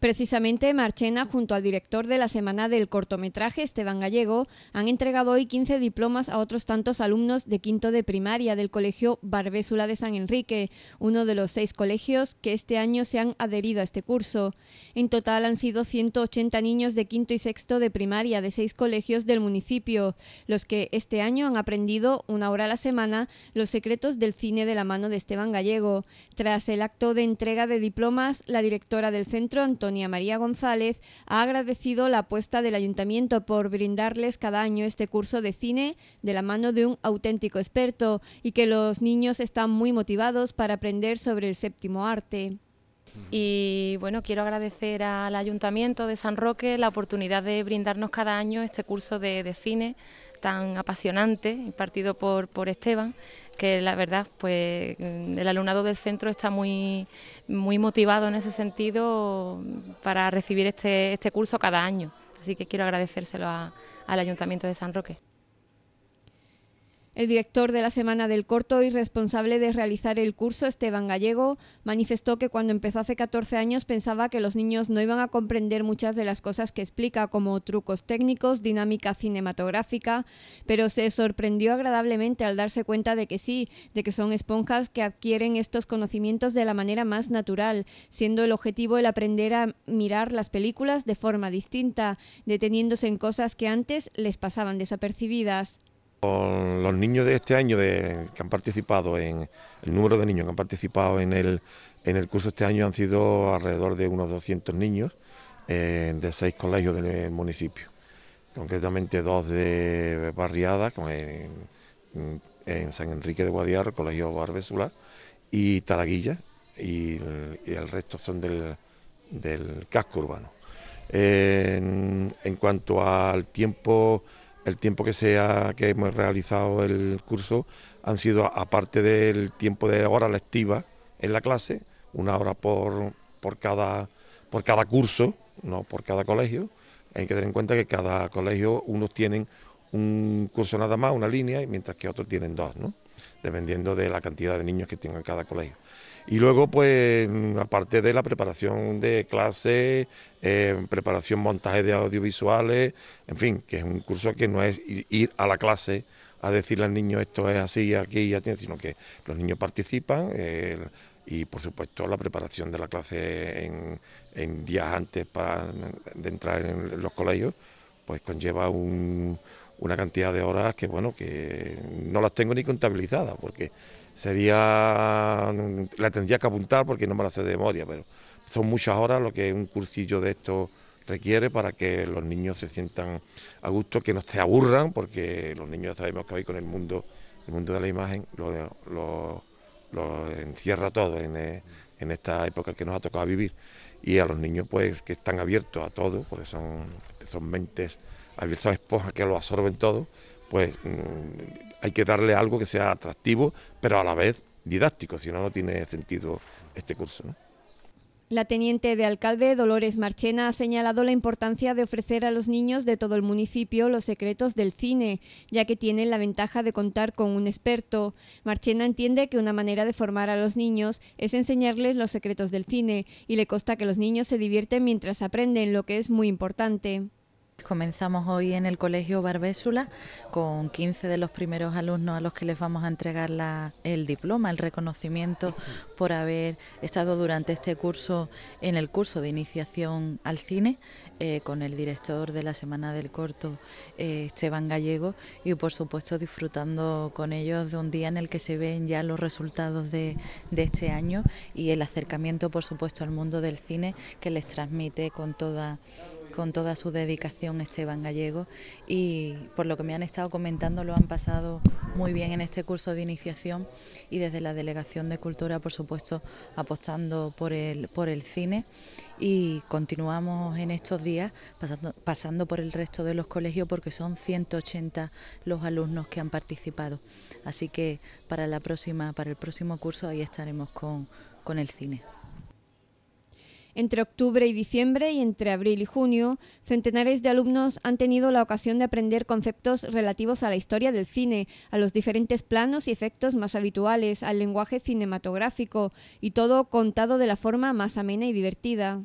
Precisamente, Marchena, junto al director de la Semana del Cortometraje, Esteban Gallego, han entregado hoy 15 diplomas a otros tantos alumnos de quinto de primaria del Colegio Barbésula de San Enrique, uno de los seis colegios que este año se han adherido a este curso. En total han sido 180 niños de quinto y sexto de primaria de seis colegios del municipio, los que este año han aprendido una hora a la semana los secretos del cine de la mano de Esteban Gallego. Tras el acto de entrega de diplomas, la directora del centro, Antonio María González ha agradecido la apuesta del ayuntamiento por brindarles cada año este curso de cine de la mano de un auténtico experto y que los niños están muy motivados para aprender sobre el séptimo arte. Y bueno, quiero agradecer al Ayuntamiento de San Roque la oportunidad de brindarnos cada año este curso de cine tan apasionante impartido por, por Esteban, que la verdad, pues el alumnado del centro está muy, muy motivado en ese sentido para recibir este, este curso cada año. Así que quiero agradecérselo al Ayuntamiento de San Roque. El director de la Semana del Corto y responsable de realizar el curso, Esteban Gallego, manifestó que cuando empezó hace 14 años pensaba que los niños no iban a comprender muchas de las cosas que explica, como trucos técnicos, dinámica cinematográfica, pero se sorprendió agradablemente al darse cuenta de que sí, de que son esponjas que adquieren estos conocimientos de la manera más natural, siendo el objetivo el aprender a mirar las películas de forma distinta, deteniéndose en cosas que antes les pasaban desapercibidas los niños de este año que han participado en el número de niños que han participado en el, en el curso este año han sido alrededor de unos 200 niños eh, de seis colegios del municipio, concretamente dos de Barriada, eh, en, San Enrique de Guadiar, Colegio Barbésula y Taraguilla, y el, resto son del, del casco urbano. en cuanto al tiempo el tiempo que, sea, que hemos realizado el curso han sido, aparte del tiempo de hora lectiva en la clase, una hora por, por, cada, por cada curso, no por cada colegio. Hay que tener en cuenta que cada colegio, unos tienen un curso nada más, una línea, mientras que otros tienen dos. ¿no? dependiendo de la cantidad de niños que tenga cada colegio. Y luego, pues, mm, aparte de la preparación de clases, eh, preparación, montaje de audiovisuales, en fin, que es un curso que no es ir, a la clase a decirle al niño esto es así, aquí y tiene sino que los niños participan eh, y, por supuesto, la preparación de la clase en, días antes de entrar en los colegios, pues conlleva un, una cantidad de horas que, bueno, que no las tengo ni contabilizadas, porque sería, mm, la tendría que apuntar porque no me la sé de memoria, pero son muchas horas lo que un cursillo de esto requiere para que los niños se sientan a gusto, que no se aburran, porque los niños sabemos que hoy con el mundo, el mundo de la imagen, lo, lo encierra todo en, eh, en esta época que nos ha tocado vivir. Y a los niños, pues, que están abiertos a todo, porque son, son mentes, son esposas que lo absorben todo, pues mm, hay que darle algo que sea atractivo, pero a la vez didáctico, si no, no tiene sentido este curso. La teniente de alcalde Dolores Marchena ha señalado la importancia de ofrecer a los niños de todo el municipio los secretos del cine, ya que tienen la ventaja de contar con un experto. Marchena entiende que una manera de formar a los niños es enseñarles los secretos del cine y le consta que los niños se divierten mientras aprenden, lo que es muy importante. Comenzamos hoy en el Colegio Barbésula con 15 de los primeros alumnos a los que les vamos a entregar el diploma, el reconocimiento por haber estado durante este curso en el curso de iniciación al cine eh, con el director de la Semana del Corto, eh, Esteban Gallego, y por supuesto disfrutando con ellos de un día en el que se ven ya los resultados de, de este año y el acercamiento, por supuesto, al mundo del cine que les transmite con toda con toda su dedicación Esteban Gallego y por lo que me han estado comentando lo han pasado muy bien en este curso de iniciación y desde la Delegación de Cultura, por supuesto, apostando por el, por el cine y continuamos en estos días pasando, pasando por el resto de los colegios porque son 180 los alumnos que han participado. Así que para la próxima, para el próximo curso ahí estaremos con el cine. Entre octubre y diciembre y entre abril y junio, centenares de alumnos han tenido la ocasión de aprender conceptos relativos a la historia del cine, a los diferentes planos y efectos más habituales, al lenguaje cinematográfico y todo contado de la forma más amena y divertida.